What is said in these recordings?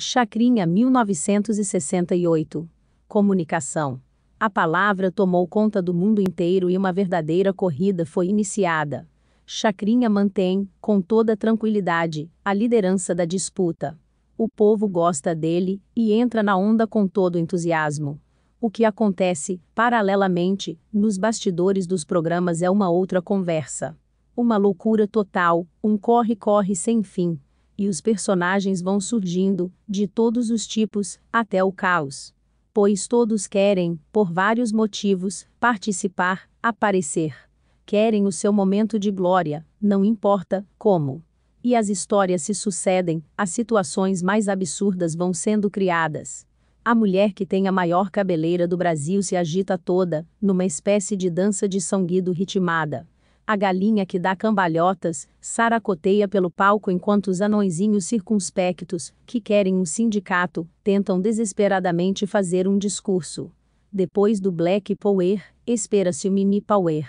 Chacrinha 1968. Comunicação. A palavra tomou conta do mundo inteiro e uma verdadeira corrida foi iniciada. Chacrinha mantém, com toda tranquilidade, a liderança da disputa. O povo gosta dele e entra na onda com todo entusiasmo. O que acontece, paralelamente, nos bastidores dos programas é uma outra conversa. Uma loucura total, um corre-corre sem fim e os personagens vão surgindo, de todos os tipos, até o caos. Pois todos querem, por vários motivos, participar, aparecer. Querem o seu momento de glória, não importa como. E as histórias se sucedem, as situações mais absurdas vão sendo criadas. A mulher que tem a maior cabeleira do Brasil se agita toda, numa espécie de dança de sanguido ritmada. A galinha que dá cambalhotas, saracoteia pelo palco enquanto os anõezinhos circunspectos, que querem um sindicato, tentam desesperadamente fazer um discurso. Depois do Black Power, espera-se o Mini Power.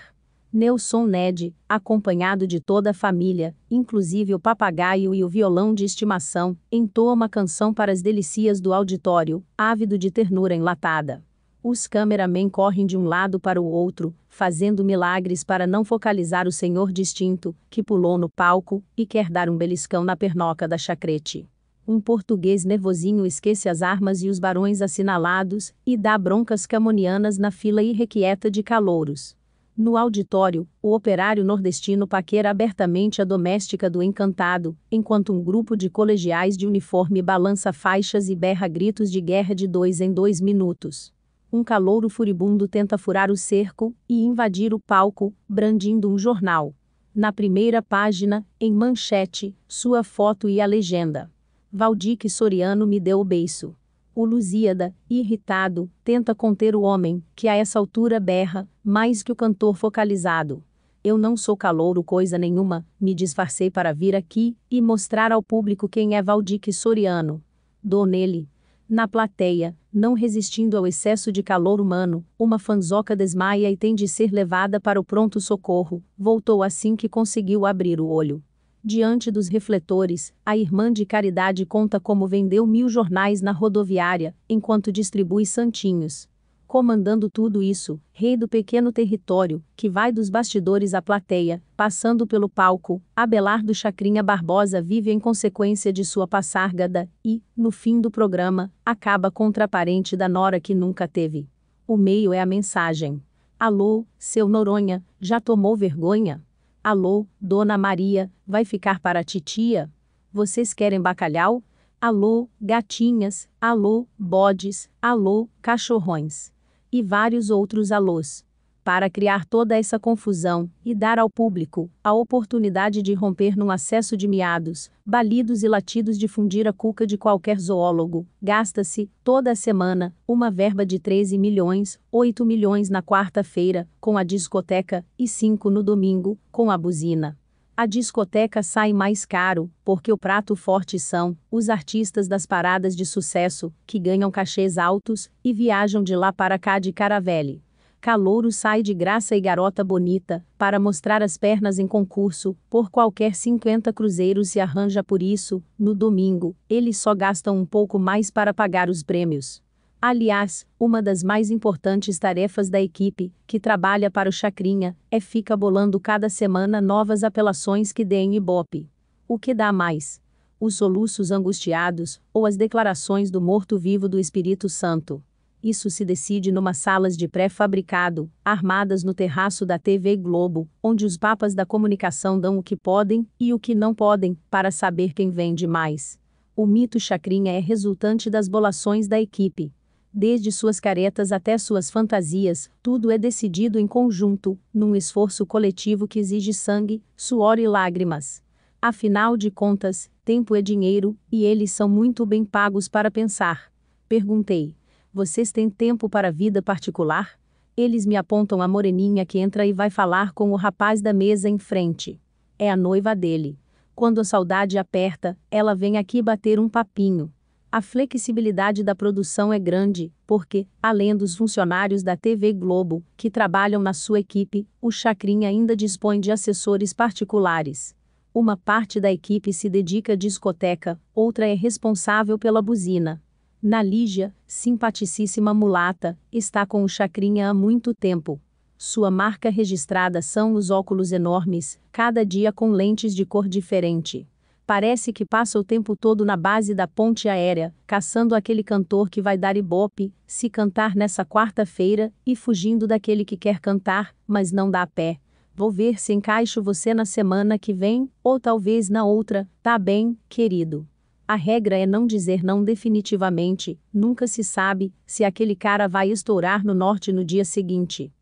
Nelson Ned, acompanhado de toda a família, inclusive o papagaio e o violão de estimação, entoa uma canção para as delícias do auditório, ávido de ternura enlatada. Os cameramen correm de um lado para o outro, fazendo milagres para não focalizar o senhor distinto, que pulou no palco e quer dar um beliscão na pernoca da chacrete. Um português nervosinho esquece as armas e os barões assinalados e dá broncas camonianas na fila irrequieta de calouros. No auditório, o operário nordestino paquera abertamente a doméstica do encantado, enquanto um grupo de colegiais de uniforme balança faixas e berra gritos de guerra de dois em dois minutos um calouro furibundo tenta furar o cerco e invadir o palco, brandindo um jornal. Na primeira página, em manchete, sua foto e a legenda. Valdique Soriano me deu o beiço. O Lusíada, irritado, tenta conter o homem, que a essa altura berra, mais que o cantor focalizado. Eu não sou calouro coisa nenhuma, me disfarcei para vir aqui e mostrar ao público quem é Valdique Soriano. Dou nele, na plateia, não resistindo ao excesso de calor humano, uma fanzoca desmaia e tem de ser levada para o pronto-socorro, voltou assim que conseguiu abrir o olho. Diante dos refletores, a irmã de caridade conta como vendeu mil jornais na rodoviária, enquanto distribui santinhos comandando tudo isso, rei do pequeno território, que vai dos bastidores à plateia, passando pelo palco, Abelardo Chacrinha Barbosa vive em consequência de sua passárgada e, no fim do programa, acaba contra a parente da nora que nunca teve. O meio é a mensagem. Alô, seu Noronha, já tomou vergonha? Alô, Dona Maria, vai ficar para a titia? Vocês querem bacalhau? Alô, gatinhas, alô, bodes, alô, cachorrões e vários outros alôs, para criar toda essa confusão e dar ao público a oportunidade de romper num acesso de miados, balidos e latidos de fundir a cuca de qualquer zoólogo. Gasta-se, toda semana, uma verba de 13 milhões, 8 milhões na quarta-feira, com a discoteca, e 5 no domingo, com a buzina. A discoteca sai mais caro, porque o prato forte são os artistas das paradas de sucesso, que ganham cachês altos e viajam de lá para cá de caravelle. Calouro sai de graça e garota bonita, para mostrar as pernas em concurso, por qualquer 50 cruzeiros se arranja por isso, no domingo, eles só gastam um pouco mais para pagar os prêmios. Aliás, uma das mais importantes tarefas da equipe, que trabalha para o Chacrinha, é fica bolando cada semana novas apelações que deem ibope. O que dá mais? Os soluços angustiados, ou as declarações do morto-vivo do Espírito Santo. Isso se decide numa salas de pré-fabricado, armadas no terraço da TV Globo, onde os papas da comunicação dão o que podem e o que não podem, para saber quem vende mais. O mito chacrinha é resultante das bolações da equipe. Desde suas caretas até suas fantasias, tudo é decidido em conjunto, num esforço coletivo que exige sangue, suor e lágrimas. Afinal de contas, tempo é dinheiro, e eles são muito bem pagos para pensar. Perguntei: Vocês têm tempo para vida particular? Eles me apontam a moreninha que entra e vai falar com o rapaz da mesa em frente. É a noiva dele. Quando a saudade aperta, ela vem aqui bater um papinho. A flexibilidade da produção é grande, porque, além dos funcionários da TV Globo, que trabalham na sua equipe, o Chacrinha ainda dispõe de assessores particulares. Uma parte da equipe se dedica à discoteca, outra é responsável pela buzina. Na Lígia, simpaticíssima mulata, está com o Chacrinha há muito tempo. Sua marca registrada são os óculos enormes, cada dia com lentes de cor diferente. Parece que passa o tempo todo na base da ponte aérea, caçando aquele cantor que vai dar ibope, se cantar nessa quarta-feira, e fugindo daquele que quer cantar, mas não dá a pé. Vou ver se encaixo você na semana que vem, ou talvez na outra, tá bem, querido. A regra é não dizer não definitivamente, nunca se sabe se aquele cara vai estourar no norte no dia seguinte.